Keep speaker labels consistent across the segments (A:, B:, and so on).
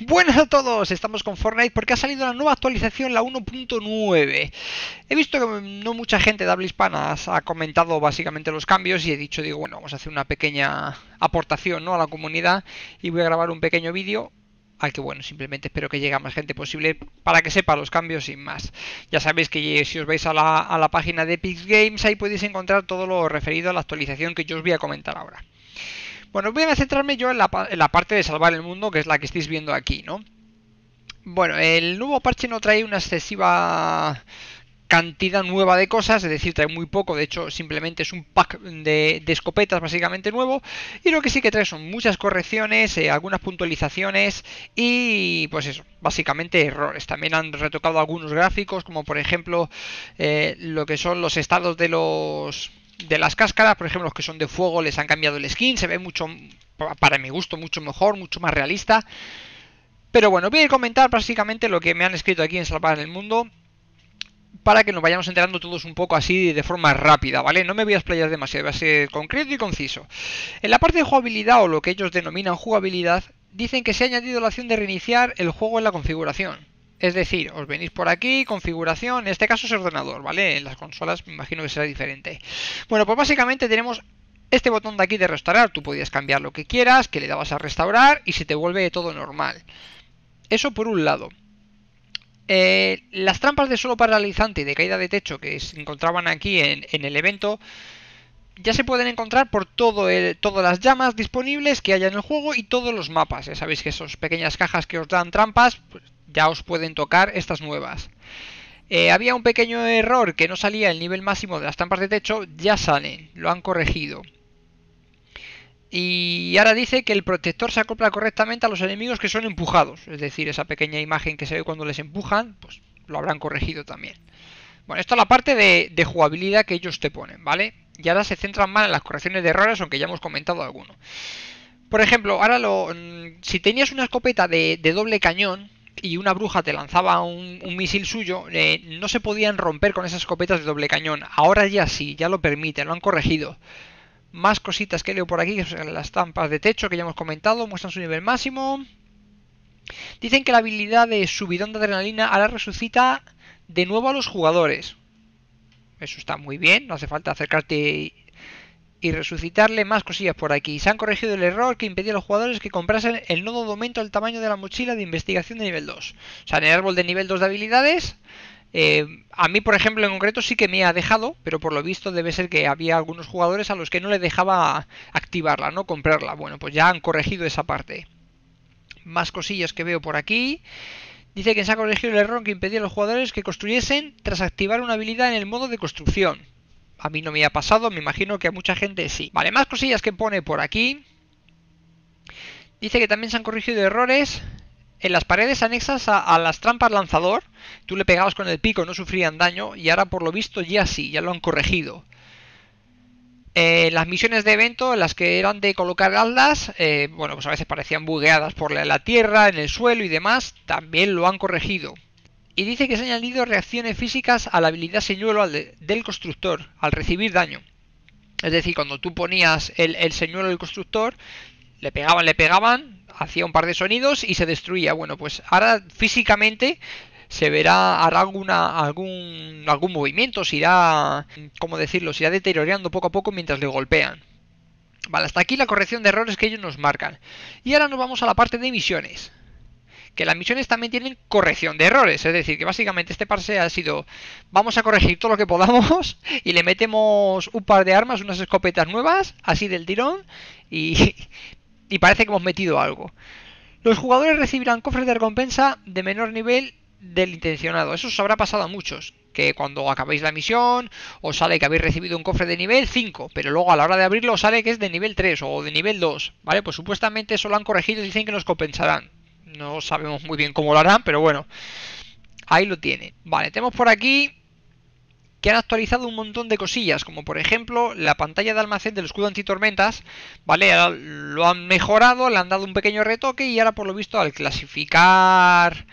A: Buenas a todos, estamos con Fortnite porque ha salido la nueva actualización, la 1.9. He visto que no mucha gente de habla hispana ha comentado básicamente los cambios y he dicho, digo, bueno, vamos a hacer una pequeña aportación ¿no? a la comunidad y voy a grabar un pequeño vídeo al que bueno, simplemente espero que llegue a más gente posible para que sepa los cambios sin más. Ya sabéis que si os vais a la, a la página de Epic Games ahí podéis encontrar todo lo referido a la actualización que yo os voy a comentar ahora. Bueno, voy a centrarme yo en la, parte de salvar el mundo, que es la que estáis viendo aquí, ¿no? Bueno, el nuevo parche no trae una excesiva cantidad nueva de cosas, es decir, trae muy poco, de hecho simplemente es un pack de, escopetas básicamente nuevo, y lo que sí que trae son muchas correcciones, eh, algunas puntualizaciones y pues eso, básicamente errores. También han retocado algunos gráficos, como por ejemplo eh, lo que son los estados de los de las cáscaras, por ejemplo, los que son de fuego les han cambiado el skin, se ve mucho, para mi gusto, mucho mejor, mucho más realista. Pero bueno, voy a comentar básicamente lo que me han escrito aquí en Salvar en el Mundo para que nos vayamos enterando todos un poco así de forma rápida, ¿vale? No me voy a explayar demasiado, voy a ser concreto y conciso. En la parte de jugabilidad o lo que ellos denominan jugabilidad, dicen que se ha añadido la opción de reiniciar el juego en la configuración. Es decir, os venís por aquí, configuración, en este caso es ordenador, ¿vale? En las consolas me imagino que será diferente. Bueno, pues básicamente tenemos este botón de aquí de restaurar, tú podías cambiar lo que quieras, que le dabas a restaurar y se te vuelve todo normal. Eso por un lado. Eh, las trampas de suelo paralizante y de caída de techo que se encontraban aquí en, el evento ya se pueden encontrar por todo el, todas las llamas disponibles que haya en el juego y todos los mapas. Ya sabéis que esas pequeñas cajas que os dan trampas, pues, ya os pueden tocar estas nuevas. Eh, había un pequeño error que no salía el nivel máximo de las trampas de techo, ya salen, lo han corregido. Y ahora dice que el protector se acopla correctamente a los enemigos que son empujados, es decir, esa pequeña imagen que se ve cuando les empujan, pues lo habrán corregido también. Bueno, esto es la parte de, jugabilidad que ellos te ponen, ¿vale? Y ahora se centran más en las correcciones de errores, aunque ya hemos comentado alguno. Por ejemplo, ahora lo, mm, si tenías una escopeta de doble cañón, y una bruja te lanzaba un, misil suyo, eh, no se podían romper con esas escopetas de doble cañón. Ahora ya sí, ya lo permiten, lo han corregido. Más cositas que leo por aquí, las tampas de techo que ya hemos comentado, muestran su nivel máximo. Dicen que la habilidad de subidón de adrenalina ahora resucita de nuevo a los jugadores. Eso está muy bien, no hace falta acercarte y resucitarle más cosillas por aquí. Se han corregido el error que impedía a los jugadores que comprasen el nodo de aumento al tamaño de la mochila de investigación de nivel 2. O sea, en el árbol de nivel 2 de habilidades, eh, a mí, por ejemplo, en concreto sí que me ha dejado, pero por lo visto debe ser que había algunos jugadores a los que no le dejaba activarla, no comprarla. Bueno, pues ya han corregido esa parte. Más cosillas que veo por aquí. Dice que se ha corregido el error que impedía a los jugadores que construyesen tras activar una habilidad en el modo de construcción. A mí no me ha pasado, me imagino que a mucha gente sí. Vale, más cosillas que pone por aquí. Dice que también se han corregido errores en las paredes anexas a, las trampas lanzador. Tú le pegabas con el pico, no sufrían daño y ahora por lo visto ya sí, ya lo han corregido. En eh, las misiones de evento, las que eran de colocar aldas, eh, bueno, pues a veces parecían bugueadas por la tierra, en el suelo y demás, también lo han corregido y dice que se han añadido reacciones físicas a la habilidad señuelo del constructor al recibir daño. Es decir, cuando tú ponías el, señuelo del constructor, le pegaban, le pegaban, hacía un par de sonidos y se destruía. Bueno, pues ahora físicamente se verá, hará algún, algún movimiento, se irá, decirlo?, se irá deteriorando poco a poco mientras le golpean. Vale, hasta aquí la corrección de errores que ellos nos marcan. Y ahora nos vamos a la parte de misiones que las misiones también tienen corrección de errores. Es decir, que básicamente este parse ha sido, vamos a corregir todo lo que podamos y le metemos un par de armas, unas escopetas nuevas, así del tirón, y, parece que hemos metido algo. Los jugadores recibirán cofres de recompensa de menor nivel del intencionado. Eso os habrá pasado a muchos que cuando acabéis la misión os sale que habéis recibido un cofre de nivel 5, pero luego a la hora de abrirlo os sale que es de nivel 3 o de nivel 2, ¿vale? Pues supuestamente eso lo han corregido y dicen que nos compensarán. No sabemos muy bien cómo lo harán, pero bueno. Ahí lo tiene. Vale, tenemos por aquí que han actualizado un montón de cosillas, como por ejemplo la pantalla de almacén del escudo antitormentas, ¿vale? lo han mejorado, le han dado un pequeño retoque y ahora por lo visto al clasificar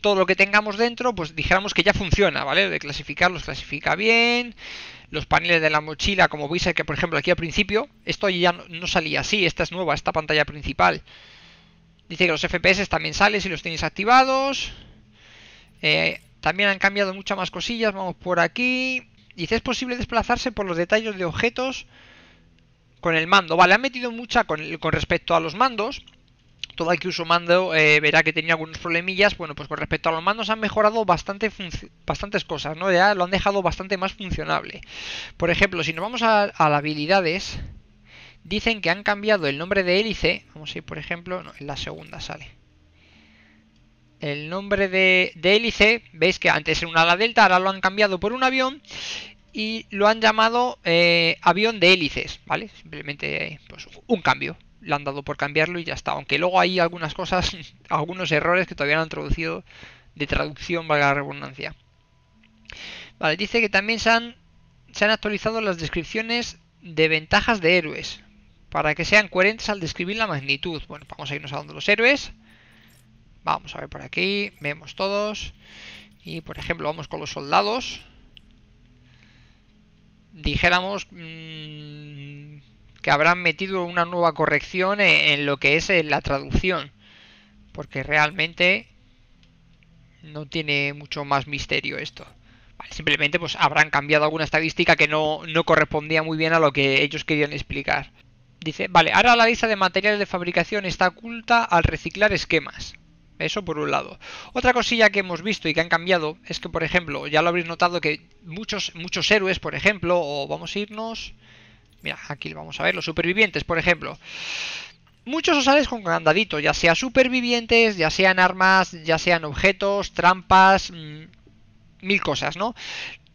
A: todo lo que tengamos dentro, pues dijéramos que ya funciona, ¿vale? De clasificar los clasifica bien, los paneles de la mochila, como veis que por ejemplo aquí al principio, esto ya no salía así, esta es nueva, esta pantalla principal. Dice que los FPS también salen si los tenéis activados. Eh, también han cambiado muchas más cosillas. Vamos por aquí. Dice, es posible desplazarse por los detalles de objetos con el mando. Vale, han metido mucha con, respecto a los mandos. Todo el que uso mando eh, verá que tenía algunos problemillas. Bueno, pues con respecto a los mandos han mejorado bastante bastantes cosas, ¿no? Ya lo han dejado bastante más funcionable. Por ejemplo, si nos vamos a, a las habilidades dicen que han cambiado el nombre de hélice. Vamos a ir, por ejemplo, en la segunda sale. El nombre de, hélice, veis que antes era una ala delta, ahora lo han cambiado por un avión y lo han llamado eh, avión de hélices, ¿vale? Simplemente pues, un cambio. Le han dado por cambiarlo y ya está. Aunque luego hay algunas cosas, algunos errores que todavía no han traducido de traducción, valga la redundancia. Vale, dice que también se se han actualizado las descripciones de ventajas de héroes para que sean coherentes al describir la magnitud. Bueno, vamos a irnos a donde los héroes. Vamos a ver por aquí, vemos todos. Y por ejemplo, vamos con los soldados. Dijéramos mm, que habrán metido una nueva corrección en, lo que es eh, la traducción. Porque realmente no tiene mucho más misterio esto. simplemente pues habrán cambiado alguna estadística que no, no correspondía muy bien a lo que ellos querían explicar. Dice, vale, ahora la lista de materiales de fabricación está oculta al reciclar esquemas. Eso por un lado. Otra cosilla que hemos visto y que han cambiado es que, por ejemplo, ya lo habréis notado que muchos, muchos héroes, por ejemplo, o vamos a irnos... Mira, aquí vamos a ver, los supervivientes, por ejemplo. Muchos osales con candadito, ya sea supervivientes, ya sean armas, ya sean objetos, trampas, mm, mil cosas, ¿no?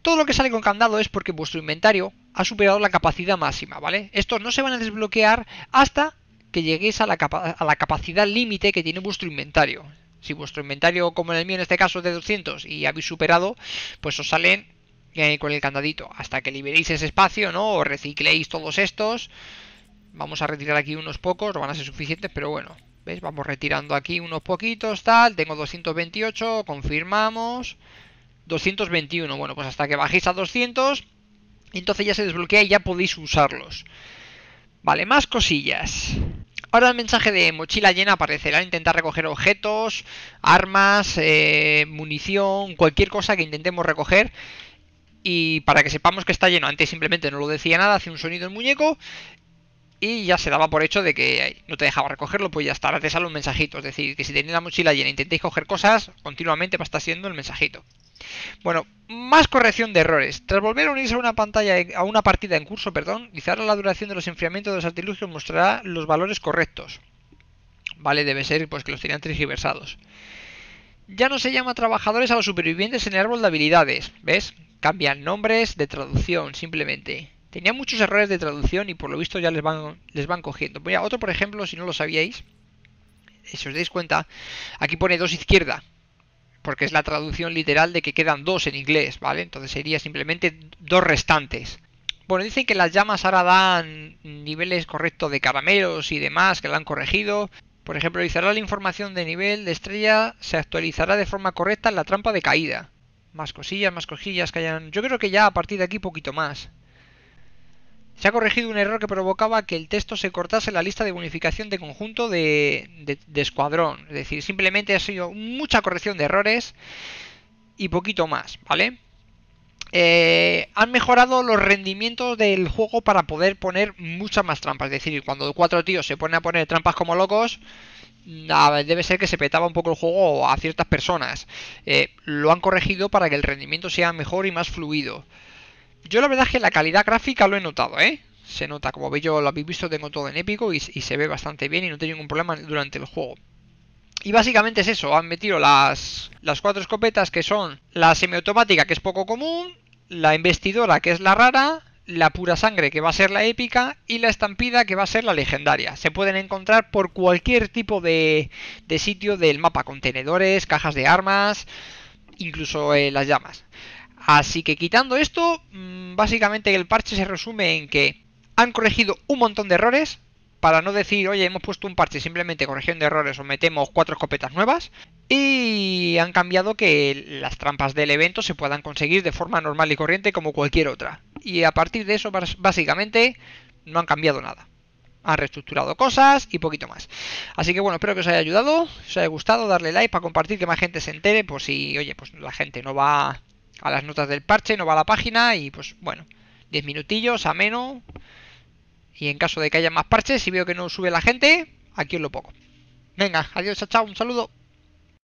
A: Todo lo que sale con candado es porque vuestro inventario ha superado la capacidad máxima, ¿vale? Estos no se van a desbloquear hasta que lleguéis a la, capacidad límite que tiene vuestro inventario. Si vuestro inventario, como en el mío en este caso, es de 200 y habéis superado, pues os salen eh, con el candadito. Hasta que liberéis ese espacio, ¿no? O recicléis todos estos. Vamos a retirar aquí unos pocos, no van a ser suficientes, pero bueno. ¿Ves? Vamos retirando aquí unos poquitos, tal. Tengo 228, confirmamos. 221. Bueno, pues hasta que bajéis a 200, entonces ya se desbloquea y ya podéis usarlos. Vale, más cosillas. Ahora el mensaje de mochila llena aparecerá. Intentar recoger objetos, armas, eh, munición, cualquier cosa que intentemos recoger. Y para que sepamos que está lleno, antes simplemente no lo decía nada, hace un sonido el muñeco y ya se daba por hecho de que no te dejaba recogerlo, pues ya está, ahora te sale un mensajito. Es decir, que si tenéis la mochila llena e intentéis coger cosas, continuamente va a estar siendo el mensajito. Bueno, más corrección de errores. Tras volver a unirse a una pantalla a una partida en curso, perdón, quizá la duración de los enfriamientos de los artilugios mostrará los valores correctos. Vale, debe ser pues que los tenían trigiversados. Ya no se llama trabajadores a los supervivientes en el árbol de habilidades, ¿ves? Cambian nombres de traducción simplemente. Tenía muchos errores de traducción y por lo visto ya les van, les van cogiendo. otro por ejemplo, si no lo sabíais, eh, si os dais cuenta, aquí pone dos izquierda, porque es la traducción literal de que quedan dos en inglés, ¿vale? Entonces sería simplemente dos restantes. Bueno, dicen que las llamas ahora dan niveles correctos de caramelos y demás, que la han corregido. Por ejemplo, realizará la información de nivel de estrella, se actualizará de forma correcta en la trampa de caída. Más cosillas, más cosillas que hayan... Yo creo que ya a partir de aquí poquito más. Se ha corregido un error que provocaba que el texto se cortase la lista de bonificación de conjunto de, escuadrón. Es decir, simplemente ha sido mucha corrección de errores y poquito más, ¿vale? Eh, han mejorado los rendimientos del juego para poder poner muchas más trampas. Es decir, cuando cuatro tíos se ponen a poner trampas como locos, debe ser que se petaba un poco el juego a ciertas personas. Eh, lo han corregido para que el rendimiento sea mejor y más fluido. Yo la verdad es que la calidad gráfica lo he notado, ¿eh? Se nota, como veis yo lo habéis visto, tengo todo en épico y, se ve bastante bien y no tengo ningún problema durante el juego. Y básicamente es eso, han metido las, cuatro escopetas que son la semiautomática, que es poco común, la investidora, que es la rara, la pura sangre, que va a ser la épica, y la estampida, que va a ser la legendaria. Se pueden encontrar por cualquier tipo de, sitio del mapa, contenedores, cajas de armas, incluso eh, las llamas. Así que quitando esto, mm, básicamente el parche se resume en que han corregido un montón de errores, para no decir, oye, hemos puesto un parche simplemente de errores o metemos cuatro escopetas nuevas. Y han cambiado que las trampas del evento se puedan conseguir de forma normal y corriente como cualquier otra. Y a partir de eso, básicamente, no han cambiado nada. Han reestructurado cosas y poquito más. Así que bueno, espero que os haya ayudado, os haya gustado, darle like para compartir, que más gente se entere, pues si, oye, pues la gente no va a las notas del parche, no va a la página y pues bueno, 10 minutillos, ameno. Y en caso de que haya más parches, si veo que no sube la gente, aquí os lo pongo. Venga, adiós, chao, un saludo.